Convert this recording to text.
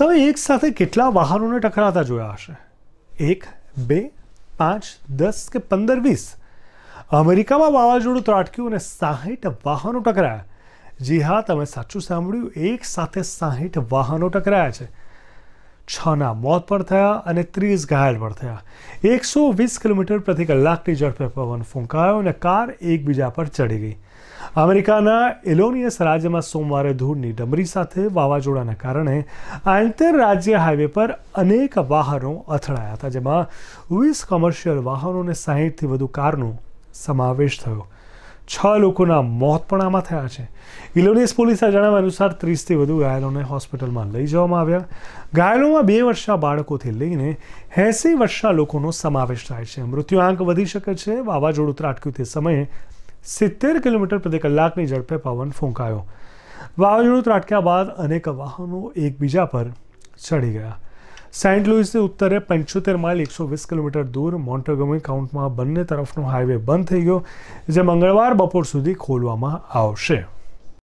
તો એકસાથે કેટલા વાહનોને ટકરાતા જોયા છે 1 2 5 10 કે 15 20 અમેરિકામાં વાવાઝોડું ટ્રાટક્યું ને 60 વાહનો ટકરાયા જી હા તમે સાચું સાંભળ્યું એકસાથે 60 વાહનો ટકરાયા છે છના મોત પણ થયા અને ત્રીસ ઘાયલ પણ થયા એકસો વીસ કિલોમીટર પ્રતિ કલાકની ઝડપે પવન ફૂંકાયો અને કાર એકબીજા પર ચડી ગઈ અમેરિકાના એલોનિયસ રાજ્યમાં સોમવારે ધૂળની ડમરી સાથે વાવાઝોડાના કારણે આંતરરાજ્ય હાઈવે પર અનેક વાહનો અથડાયા હતા જેમાં વીસ કોમર્શિયલ વાહનો અને સાહીઠથી વધુ કારનો સમાવેશ થયો છાલુકનું મહત્વનું માથ્યા છે ઇલોરિયસ પોલીસના જણાવ અનુસાર 30 થી વધુ ઘાયલોને હોસ્પિટલ માં લઈ જવામાં આવ્યા ઘાયલોમાં 2 વર્ષના બાળકો થી લઈને 80 વર્ષના લોકોનો સમાવેશ થાય છે મૃત્યુઆંક વધી શકે છે વાવાજોડ ઉતરાટ ક્યુ તે સમયે 70 કિલોમીટર પ્રતિ કલાકની ઝડપે પવન ફૂંકાયો વાવાજોડ ઉતરાટ્યા બાદ અનેક વાહનો એકબીજા પર ચડી ગયા સેન્ટ લુઇસથી ઉત્તરે પંચોતેર માઇલ એકસો વીસ કિલોમીટર દૂર મોન્ટેગોમી કાઉન્ટમાં બંને તરફનો હાઈવે બંધ થઈ ગયો જે મંગળવાર બપોર સુધી ખોલવામાં આવશે